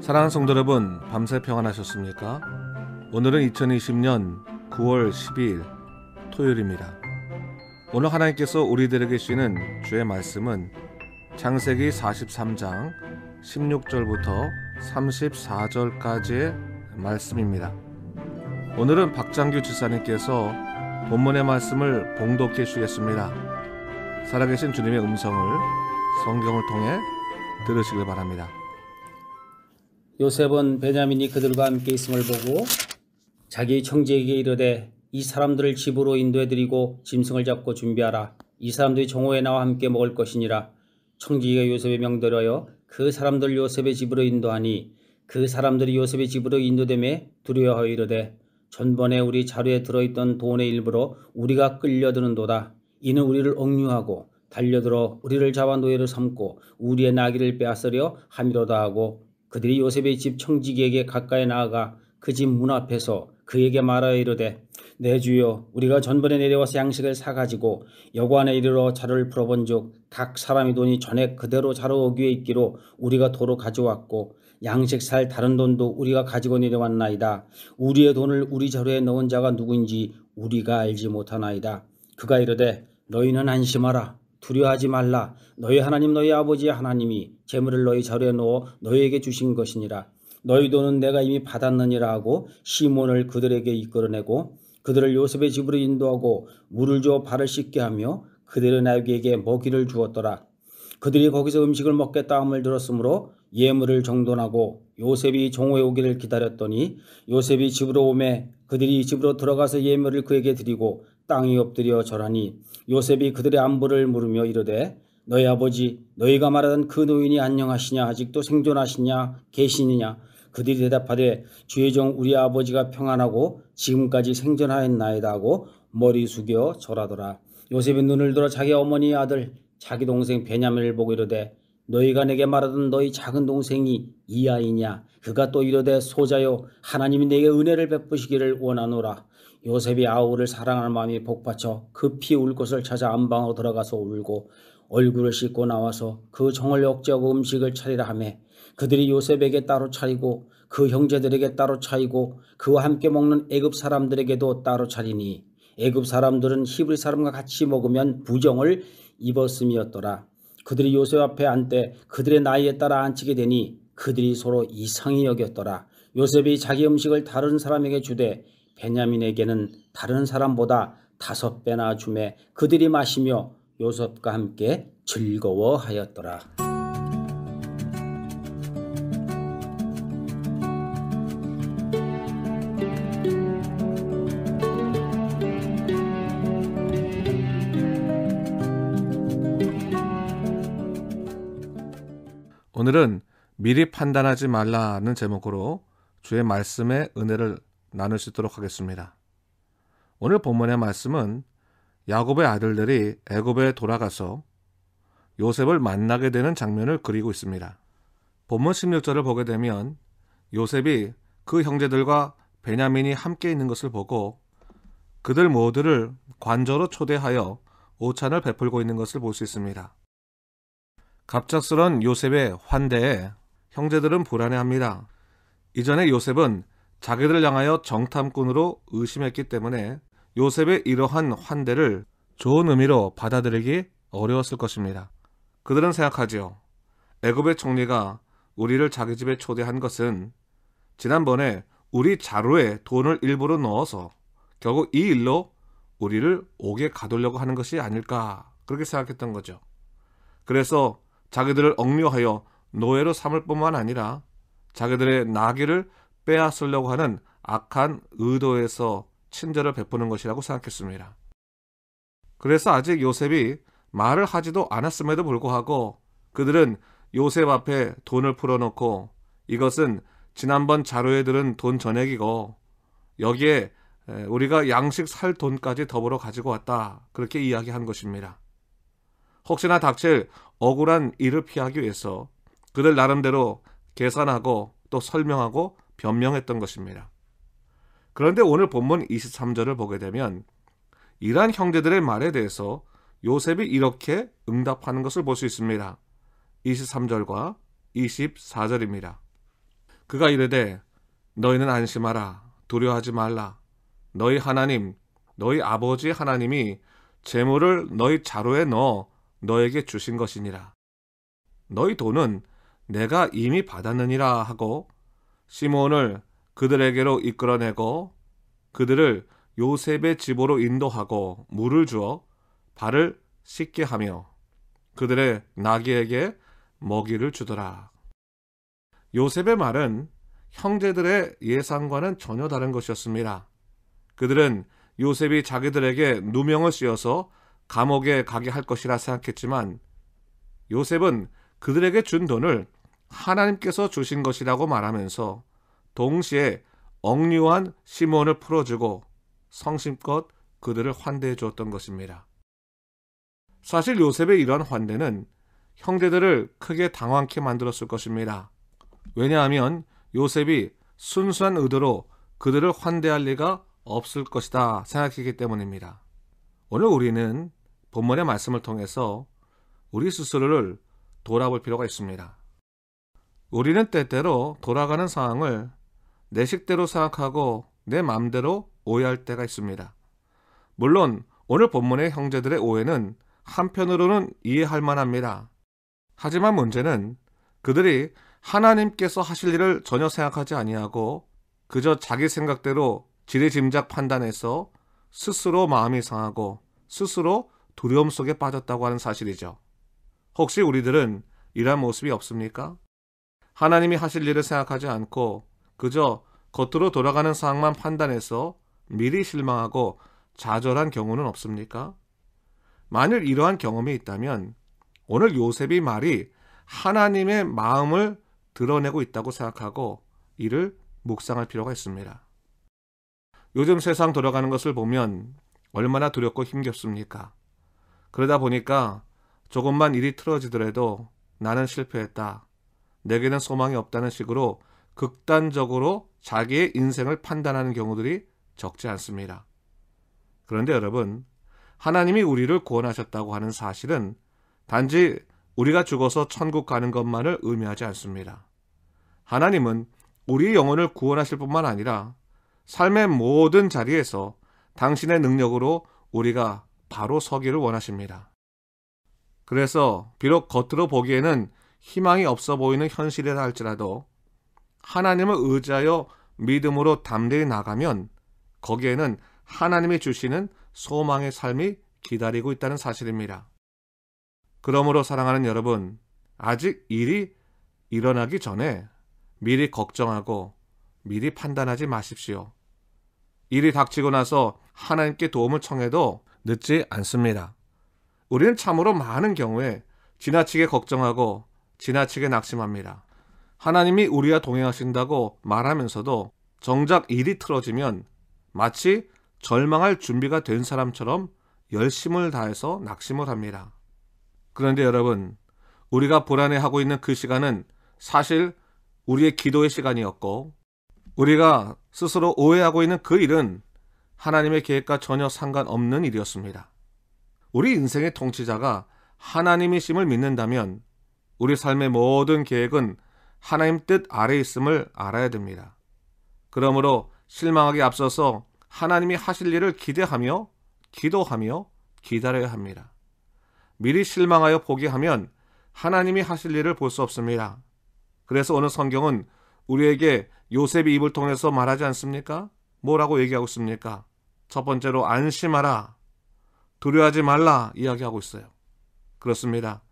사랑하는 성도 여러분, 밤새 평안하셨습니까? 오늘은 2020년 9월 12일 토요일입니다. 오늘 하나님께서 우리들에게 주시는 주의 말씀은 창세기 43장 16절부터 34절까지의 말씀입니다. 오늘은 박장규 지사님께서 본문의 말씀을 봉독해 주겠습니다. 살아계신 주님의 음성을 성경을 통해 들으시길 바랍니다. 요셉은 베냐민이 그들과 함께 있음을 보고 자기 형제에게 이르되 이 사람들을 집으로 인도해드리고 짐승을 잡고 준비하라. 이 사람들이 종오에 나와 함께 먹을 것이니라. 청지기가 요셉의 명대하여 그 사람들 요셉의 집으로 인도하니 그 사람들이 요셉의 집으로 인도됨에 두려워하여 이르되 전번에 우리 자루에 들어있던 돈의 일부로 우리가 끌려드는도다. 이는 우리를 억류하고 달려들어 우리를 잡아 노예로 삼고 우리의 나귀를 빼앗으려 함이로다 하고 그들이 요셉의 집 청지기에게 가까이 나아가 그 집 문 앞에서 그에게 말하여 이르되 내 네, 주여 우리가 전번에 내려와서 양식을 사가지고 여관에 이르러 자를 풀어본즉 각 사람이 돈이 전액 그대로 자루 어귀에 있기로 우리가 도로 가져왔고 양식 살 다른 돈도 우리가 가지고 내려왔나이다. 우리의 돈을 우리 자루에 넣은 자가 누구인지 우리가 알지 못하나이다. 그가 이르되 너희는 안심하라. 두려하지 워 말라. 너희 하나님 너희 아버지 하나님이 재물을 너희 절에 놓어 너희에게 주신 것이니라. 너희 돈은 내가 이미 받았느니라 하고 시몬을 그들에게 이끌어내고 그들을 요셉의 집으로 인도하고 물을 주어 발을 씻게 하며 그들의 나귀에게 먹이를 주었더라. 그들이 거기서 음식을 먹겠다함을 들었으므로 예물을 정돈하고 요셉이 종호에 오기를 기다렸더니 요셉이 집으로 오매 그들이 집으로 들어가서 예물을 그에게 드리고 땅에 엎드려 절하니 요셉이 그들의 안부를 물으며 이르되 너희 아버지 너희가 말하던 그 노인이 안녕하시냐 아직도 생존하시냐 계시느냐 그들이 대답하되 주의 종 우리 아버지가 평안하고 지금까지 생존하였나이다 하고 머리 숙여 절하더라 요셉이 눈을 들어 자기 어머니 아들 자기 동생 베냐민을 보고 이르되 너희가 내게 말하던 너희 작은 동생이 이 아이냐 그가 또 이르되 소자요 하나님이 내게 은혜를 베푸시기를 원하노라 요셉이 아우를 사랑하는 마음이 복받쳐 급히 울 곳을 찾아 안방으로 들어가서 울고 얼굴을 씻고 나와서 그 정을 역제하고 음식을 차리라 하며 그들이 요셉에게 따로 차리고 그 형제들에게 따로 차리고 그와 함께 먹는 애굽 사람들에게도 따로 차리니 애굽 사람들은 히브리 사람과 같이 먹으면 부정을 입었음이었더라. 그들이 요셉 앞에 앉되 그들의 나이에 따라 앉히게 되니 그들이 서로 이상히 여겼더라. 요셉이 자기 음식을 다른 사람에게 주되 베냐민에게는 다른 사람보다 다섯 배나 주매 그들이 마시며 요셉과 함께 즐거워하였더라. 오늘은 미리 판단하지 말라는 제목으로 주의 말씀의 은혜를 나눌 수 있도록 하겠습니다. 오늘 본문의 말씀은 야곱의 아들들이 애굽에 돌아가서 요셉을 만나게 되는 장면을 그리고 있습니다. 본문 16절을 보게 되면 요셉이 그 형제들과 베냐민이 함께 있는 것을 보고 그들 모두를 관저로 초대하여 오찬을 베풀고 있는 것을 볼 수 있습니다. 갑작스런 요셉의 환대에 형제들은 불안해합니다. 이전에 요셉은 자기들을 향하여 정탐꾼으로 의심했기 때문에 요셉의 이러한 환대를 좋은 의미로 받아들이기 어려웠을 것입니다. 그들은 생각하지요. 애굽의 총리가 우리를 자기 집에 초대한 것은 지난번에 우리 자루에 돈을 일부러 넣어서 결국 이 일로 우리를 옥에 가두려고 하는 것이 아닐까 그렇게 생각했던 거죠. 그래서 자기들을 억류하여 노예로 삼을 뿐만 아니라 자기들의 나귀를 빼앗으려고 하는 악한 의도에서 친절을 베푸는 것이라고 생각했습니다. 그래서 아직 요셉이 말을 하지도 않았음에도 불구하고 그들은 요셉 앞에 돈을 풀어놓고 이것은 지난번 자료에 들은 돈 전액이고 여기에 우리가 양식 살 돈까지 더불어 가지고 왔다. 그렇게 이야기한 것입니다. 혹시나 닥칠 억울한 일을 피하기 위해서 그들 나름대로 계산하고 또 설명하고 변명했던 것입니다. 그런데 오늘 본문 23절을 보게 되면 이러한 형제들의 말에 대해서 요셉이 이렇게 응답하는 것을 볼 수 있습니다. 23절과 24절입니다. 그가 이르되 너희는 안심하라 두려워하지 말라 너희 하나님 너희 아버지 하나님이 재물을 너희 자루에 넣어 너에게 주신 것이니라 너희 돈은 내가 이미 받았느니라 하고 시몬을 그들에게로 이끌어내고 그들을 요셉의 집으로 인도하고 물을 주어 발을 씻게 하며 그들의 나귀에게 먹이를 주더라. 요셉의 말은 형제들의 예상과는 전혀 다른 것이었습니다. 그들은 요셉이 자기들에게 누명을 씌워서 감옥에 가게 할 것이라 생각했지만 요셉은 그들에게 준 돈을 하나님께서 주신 것이라고 말하면서 동시에 억류한 시몬을 풀어주고 성심껏 그들을 환대해 주었던 것입니다. 사실 요셉의 이러한 환대는 형제들을 크게 당황케 만들었을 것입니다. 왜냐하면 요셉이 순수한 의도로 그들을 환대할 리가 없을 것이다 생각했기 때문입니다. 오늘 우리는 본문의 말씀을 통해서 우리 스스로를 돌아볼 필요가 있습니다. 우리는 때때로 돌아가는 상황을 내 식대로 생각하고 내 마음대로 오해할 때가 있습니다. 물론 오늘 본문의 형제들의 오해는 한편으로는 이해할 만합니다. 하지만 문제는 그들이 하나님께서 하실 일을 전혀 생각하지 아니하고 그저 자기 생각대로 지레짐작 판단해서 스스로 마음이 상하고 스스로 두려움 속에 빠졌다고 하는 사실이죠. 혹시 우리들은 이러한 모습이 없습니까? 하나님이 하실 일을 생각하지 않고 그저 겉으로 돌아가는 상황만 판단해서 미리 실망하고 좌절한 경우는 없습니까? 만일 이러한 경험이 있다면 오늘 요셉이 말이 하나님의 마음을 드러내고 있다고 생각하고 이를 묵상할 필요가 있습니다. 요즘 세상 돌아가는 것을 보면 얼마나 두렵고 힘겹습니까? 그러다 보니까 조금만 일이 틀어지더라도 나는 실패했다. 내게는 소망이 없다는 식으로 극단적으로 자기의 인생을 판단하는 경우들이 적지 않습니다. 그런데 여러분, 하나님이 우리를 구원하셨다고 하는 사실은 단지 우리가 죽어서 천국 가는 것만을 의미하지 않습니다. 하나님은 우리의 영혼을 구원하실 뿐만 아니라 삶의 모든 자리에서 당신의 능력으로 우리가 바로 서기를 원하십니다. 그래서 비록 겉으로 보기에는 희망이 없어 보이는 현실이라 할지라도 하나님을 의지하여 믿음으로 담대히 나가면 거기에는 하나님이 주시는 소망의 삶이 기다리고 있다는 사실입니다. 그러므로 사랑하는 여러분, 아직 일이 일어나기 전에 미리 걱정하고 미리 판단하지 마십시오. 일이 닥치고 나서 하나님께 도움을 청해도 늦지 않습니다. 우리는 참으로 많은 경우에 지나치게 걱정하고 지나치게 낙심합니다. 하나님이 우리와 동행하신다고 말하면서도 정작 일이 틀어지면 마치 절망할 준비가 된 사람처럼 열심을 다해서 낙심을 합니다. 그런데 여러분, 우리가 불안해하고 있는 그 시간은 사실 우리의 기도의 시간이었고, 우리가 스스로 오해하고 있는 그 일은 하나님의 계획과 전혀 상관없는 일이었습니다. 우리 인생의 통치자가 하나님이심을 믿는다면 우리 삶의 모든 계획은 하나님 뜻 아래 있음을 알아야 됩니다. 그러므로 실망하기 앞서서 하나님이 하실 일을 기대하며 기도하며 기다려야 합니다. 미리 실망하여 포기하면 하나님이 하실 일을 볼 수 없습니다. 그래서 오늘 성경은 우리에게 요셉이 입을 통해서 말하지 않습니까? 뭐라고 얘기하고 있습니까? 첫 번째로 안심하라. 두려워하지 말라 이야기하고 있어요. 그렇습니다.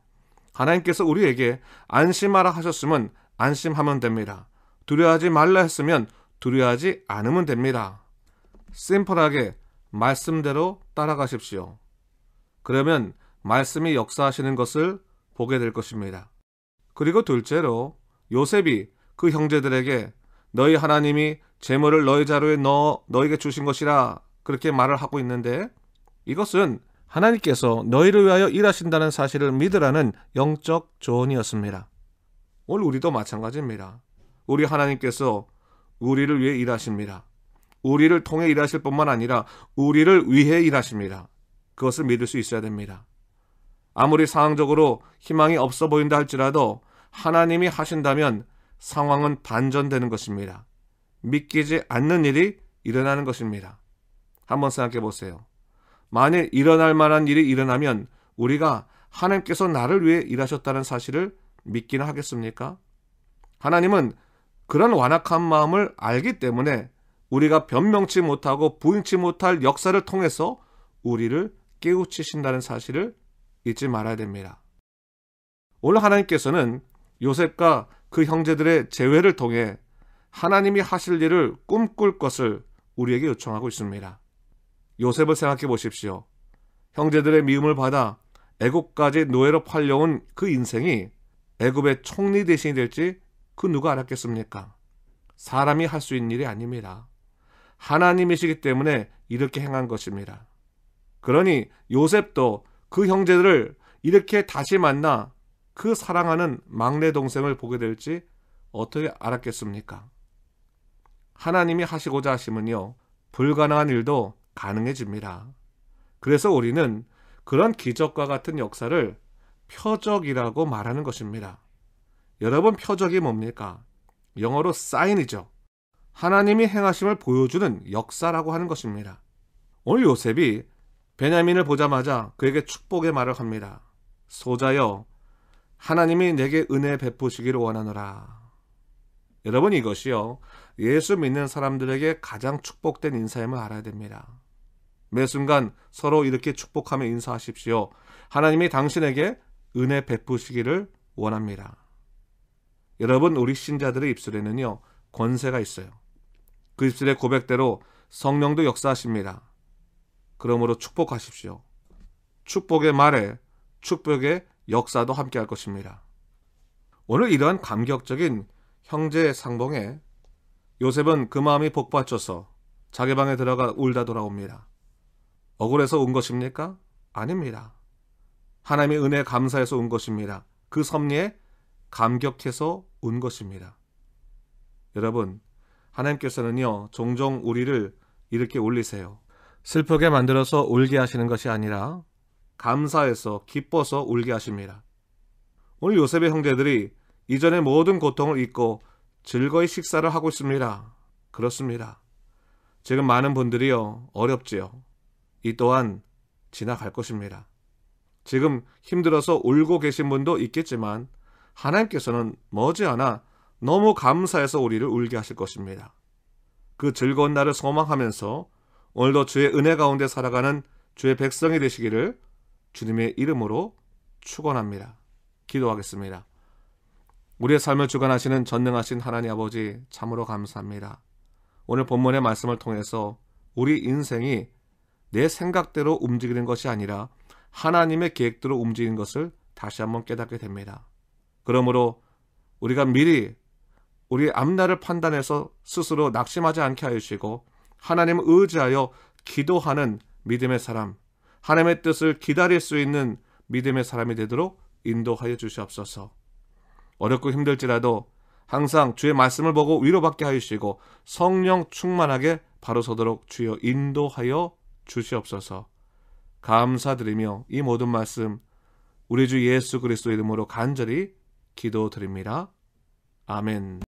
하나님께서 우리에게 안심하라 하셨으면 안심하면 됩니다. 두려워하지 말라 했으면 두려워하지 않으면 됩니다. 심플하게 말씀대로 따라가십시오. 그러면 말씀이 역사하시는 것을 보게 될 것입니다. 그리고 둘째로 요셉이 그 형제들에게 너희 하나님이 재물을 너희 자루에 넣어 너에게 주신 것이라 그렇게 말을 하고 있는데 이것은 하나님께서 너희를 위하여 일하신다는 사실을 믿으라는 영적 조언이었습니다. 오늘 우리도 마찬가지입니다. 우리 하나님께서 우리를 위해 일하십니다. 우리를 통해 일하실 뿐만 아니라 우리를 위해 일하십니다. 그것을 믿을 수 있어야 됩니다. 아무리 상황적으로 희망이 없어 보인다 할지라도 하나님이 하신다면 상황은 반전되는 것입니다. 믿기지 않는 일이 일어나는 것입니다. 한번 생각해 보세요. 만일 일어날 만한 일이 일어나면 우리가 하나님께서 나를 위해 일하셨다는 사실을 믿기는 하겠습니까? 하나님은 그런 완악한 마음을 알기 때문에 우리가 변명치 못하고 부인치 못할 역사를 통해서 우리를 깨우치신다는 사실을 잊지 말아야 됩니다. 오늘 하나님께서는 요셉과 그 형제들의 재회를 통해 하나님이 하실 일을 꿈꿀 것을 우리에게 요청하고 있습니다. 요셉을 생각해 보십시오. 형제들의 미움을 받아 애굽까지 노예로 팔려온 그 인생이 애굽의 총리 대신이 될지 그 누가 알았겠습니까? 사람이 할 수 있는 일이 아닙니다. 하나님이시기 때문에 이렇게 행한 것입니다. 그러니 요셉도 그 형제들을 이렇게 다시 만나 그 사랑하는 막내 동생을 보게 될지 어떻게 알았겠습니까? 하나님이 하시고자 하시면요. 불가능한 일도 가능해집니다. 그래서 우리는 그런 기적과 같은 역사를 표적이라고 말하는 것입니다. 여러분 표적이 뭡니까? 영어로 사인이죠. 하나님이 행하심을 보여주는 역사라고 하는 것입니다. 오늘 요셉이 베냐민을 보자마자 그에게 축복의 말을 합니다. 소자여, 하나님이 내게 은혜 베푸시기를 원하노라. 여러분 이것이요. 예수 믿는 사람들에게 가장 축복된 인사임을 알아야 됩니다. 매 순간 서로 이렇게 축복하며 인사하십시오. 하나님이 당신에게 은혜 베푸시기를 원합니다. 여러분, 우리 신자들의 입술에는요, 권세가 있어요. 그 입술의 고백대로 성령도 역사하십니다. 그러므로 축복하십시오. 축복의 말에 축복의 역사도 함께 할 것입니다. 오늘 이러한 감격적인 형제의 상봉에 요셉은 그 마음이 복받쳐서 자기 방에 들어가 울다 돌아옵니다. 억울해서 온 것입니까? 아닙니다. 하나님의 은혜 감사해서 온 것입니다. 그 섭리에 감격해서 온 것입니다. 여러분, 하나님께서는요, 종종 우리를 이렇게 올리세요. 슬프게 만들어서 울게 하시는 것이 아니라 감사해서 기뻐서 울게 하십니다. 오늘 요셉의 형제들이 이전의 모든 고통을 잊고 즐거이 식사를 하고 있습니다. 그렇습니다. 지금 많은 분들이요, 어렵지요. 이 또한 지나갈 것입니다. 지금 힘들어서 울고 계신 분도 있겠지만 하나님께서는 머지않아 너무 감사해서 우리를 울게 하실 것입니다. 그 즐거운 날을 소망하면서 오늘도 주의 은혜 가운데 살아가는 주의 백성이 되시기를 주님의 이름으로 축원합니다. 기도하겠습니다. 우리의 삶을 주관하시는 전능하신 하나님 아버지 참으로 감사합니다. 오늘 본문의 말씀을 통해서 우리 인생이 내 생각대로 움직이는 것이 아니라 하나님의 계획대로 움직이는 것을 다시 한번 깨닫게 됩니다. 그러므로 우리가 미리 우리 앞날을 판단해서 스스로 낙심하지 않게 하여 시고 하나님을 의지하여 기도하는 믿음의 사람, 하나님의 뜻을 기다릴 수 있는 믿음의 사람이 되도록 인도하여 주시옵소서. 어렵고 힘들지라도 항상 주의 말씀을 보고 위로받게 하시고 성령 충만하게 바로 서도록 주여 인도하여 주시옵소서. 감사드리며 이 모든 말씀 우리 주 예수 그리스도 이름으로 간절히 기도드립니다. 아멘.